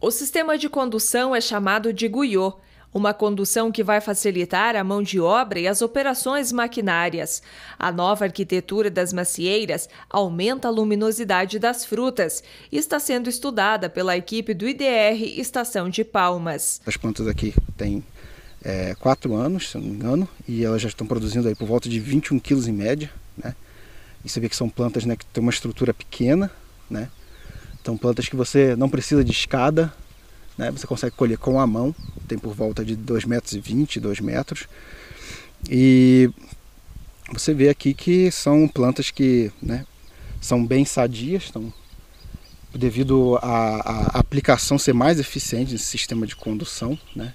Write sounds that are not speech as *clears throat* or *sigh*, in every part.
O sistema de condução é chamado de guyô, uma condução que vai facilitar a mão de obra e as operações maquinárias. A nova arquitetura das macieiras aumenta a luminosidade das frutas e está sendo estudada pela equipe do IDR Estação de Palmas. As plantas aqui têm é, quatro anos, se não me engano, e elas já estão produzindo aí por volta de 21 quilos em média. Né? E você vê que são plantas né, que têm uma estrutura pequena, né? São plantas que você não precisa de escada, né? você consegue colher com a mão, tem por volta de 2,20 metros, 2 metros. E você vê aqui que são plantas que né, são bem sadias, então, devido à, à aplicação ser mais eficiente nesse sistema de condução, né,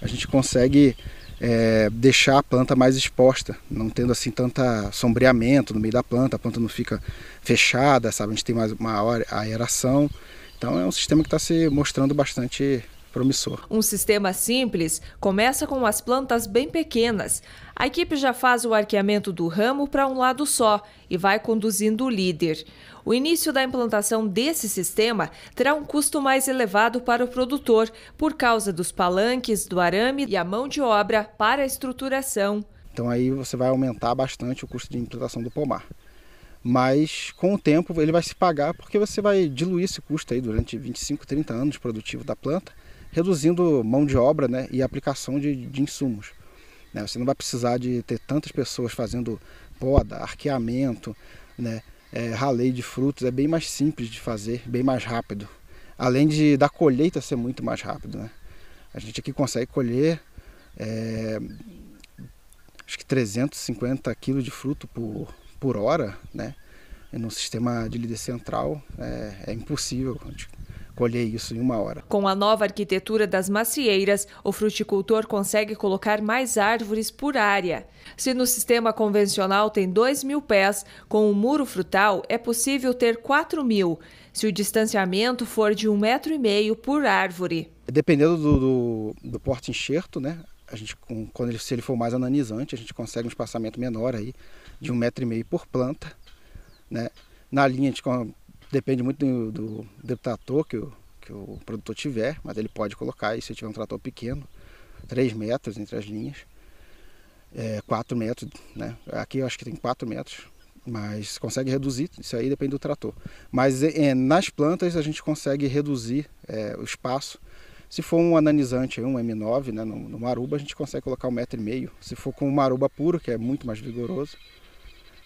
a gente consegue é, deixar a planta mais exposta, não tendo assim tanta sombreamento no meio da planta, a planta não fica fechada, sabe? A gente tem mais uma aeração. Então é um sistema que está se mostrando bastante promissor. Um sistema simples começa com as plantas bem pequenas. A equipe já faz o arqueamento do ramo para um lado só e vai conduzindo o líder. O início da implantação desse sistema terá um custo mais elevado para o produtor, por causa dos palanques, do arame e a mão de obra para a estruturação. Então aí você vai aumentar bastante o custo de implantação do pomar. Mas com o tempo ele vai se pagar porque você vai diluir esse custo aí durante 25, 30 anos produtivo da planta reduzindo mão de obra né, e aplicação de, de insumos. Né? Você não vai precisar de ter tantas pessoas fazendo poda, arqueamento, né, é, raleio de frutos, é bem mais simples de fazer, bem mais rápido. Além de da colheita ser muito mais rápido. Né? A gente aqui consegue colher é, acho que 350 quilos de fruto por, por hora, né? E no sistema de líder central é, é impossível. A gente colher isso em uma hora. Com a nova arquitetura das macieiras, o fruticultor consegue colocar mais árvores por área. Se no sistema convencional tem 2 mil pés, com o muro frutal é possível ter 4 mil, se o distanciamento for de um metro e meio por árvore. Dependendo do, do, do porte enxerto, né? A gente, quando ele, se ele for mais ananizante, a gente consegue um espaçamento menor aí, de um metro e meio por planta. Né? Na linha, a gente Depende muito do, do, do trator que o, que o produtor tiver, mas ele pode colocar, e se tiver um trator pequeno, 3 metros entre as linhas, é, 4 metros, né? Aqui eu acho que tem 4 metros, mas consegue reduzir, isso aí depende do trator. Mas é, é, nas plantas a gente consegue reduzir é, o espaço. Se for um ananizante, um M9, né, no, no maruba, a gente consegue colocar um metro e meio. Se for com o maruba puro, que é muito mais vigoroso,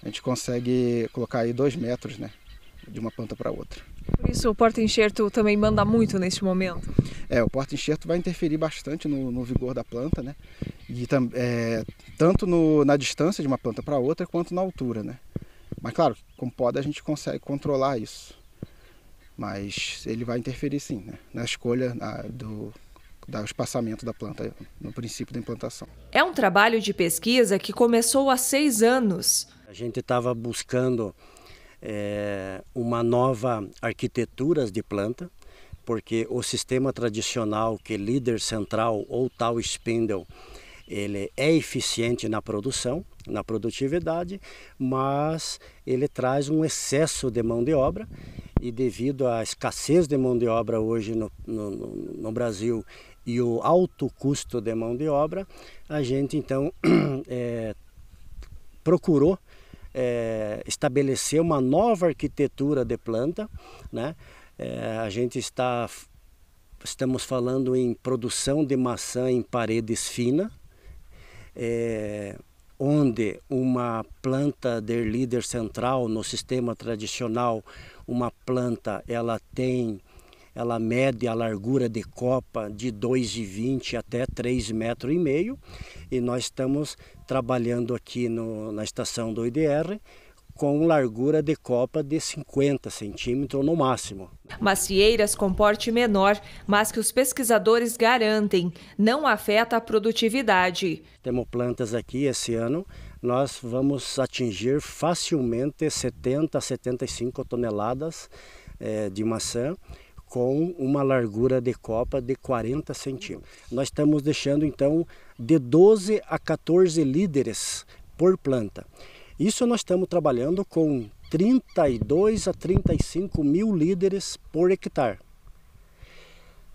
a gente consegue colocar aí dois metros, né? de uma planta para outra. Por isso o porta-enxerto também manda muito neste momento? É, o porta-enxerto vai interferir bastante no, no, vigor da planta, né? E é, tanto no, na distância de uma planta para outra quanto na altura, né? Mas claro, com poda a gente consegue controlar isso. Mas ele vai interferir sim, né? Na escolha na, do, do espaçamento da planta, no princípio da implantação. É um trabalho de pesquisa que começou há seis anos. A gente estava buscando é, uma nova arquitetura de planta, porque o sistema tradicional que líder central ou tal spindle ele é eficiente na produção, na produtividade, mas ele traz um excesso de mão de obra e devido à escassez de mão de obra hoje no, no, no Brasil e o alto custo de mão de obra, a gente então *clears throat* é, procurou é, estabelecer uma nova arquitetura de planta. Né? É, a gente está estamos falando em produção de maçã em paredes finas, é, onde uma planta de líder central no sistema tradicional, uma planta ela tem ela mede a largura de copa de 2,20 até 3,5 metros. E nós estamos trabalhando aqui no, na estação do IDR com largura de copa de 50 centímetros no máximo. Macieiras com porte menor, mas que os pesquisadores garantem, não afeta a produtividade. Temos plantas aqui esse ano, nós vamos atingir facilmente 70 a 75 toneladas é, de maçã com uma largura de copa de 40 centímetros. Nós estamos deixando então de 12 a 14 líderes por planta. Isso nós estamos trabalhando com 32 a 35 mil líderes por hectare.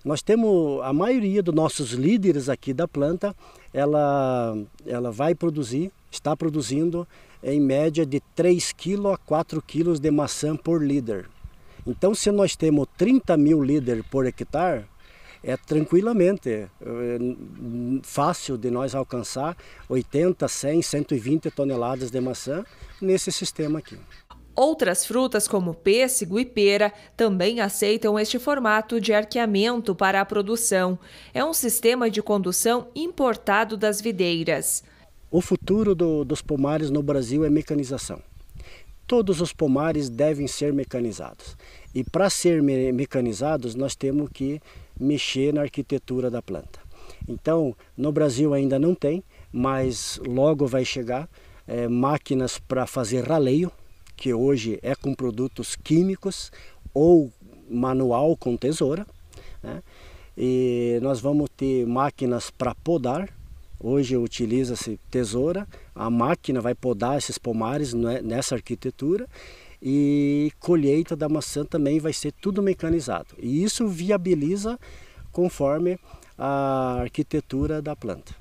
Nós temos a maioria dos nossos líderes aqui da planta, ela, ela vai produzir, está produzindo em média de 3 kg a 4 kg de maçã por líder. Então, se nós temos 30 mil líderes por hectare, é tranquilamente é fácil de nós alcançar 80, 100, 120 toneladas de maçã nesse sistema aqui. Outras frutas, como pêssego e pera, também aceitam este formato de arqueamento para a produção. É um sistema de condução importado das videiras. O futuro do, dos pomares no Brasil é mecanização todos os pomares devem ser mecanizados. E para ser me mecanizados, nós temos que mexer na arquitetura da planta. Então, no Brasil ainda não tem, mas logo vai chegar é, máquinas para fazer raleio, que hoje é com produtos químicos ou manual com tesoura. Né? E nós vamos ter máquinas para podar, Hoje utiliza-se tesoura, a máquina vai podar esses pomares nessa arquitetura e colheita da maçã também vai ser tudo mecanizado. E isso viabiliza conforme a arquitetura da planta.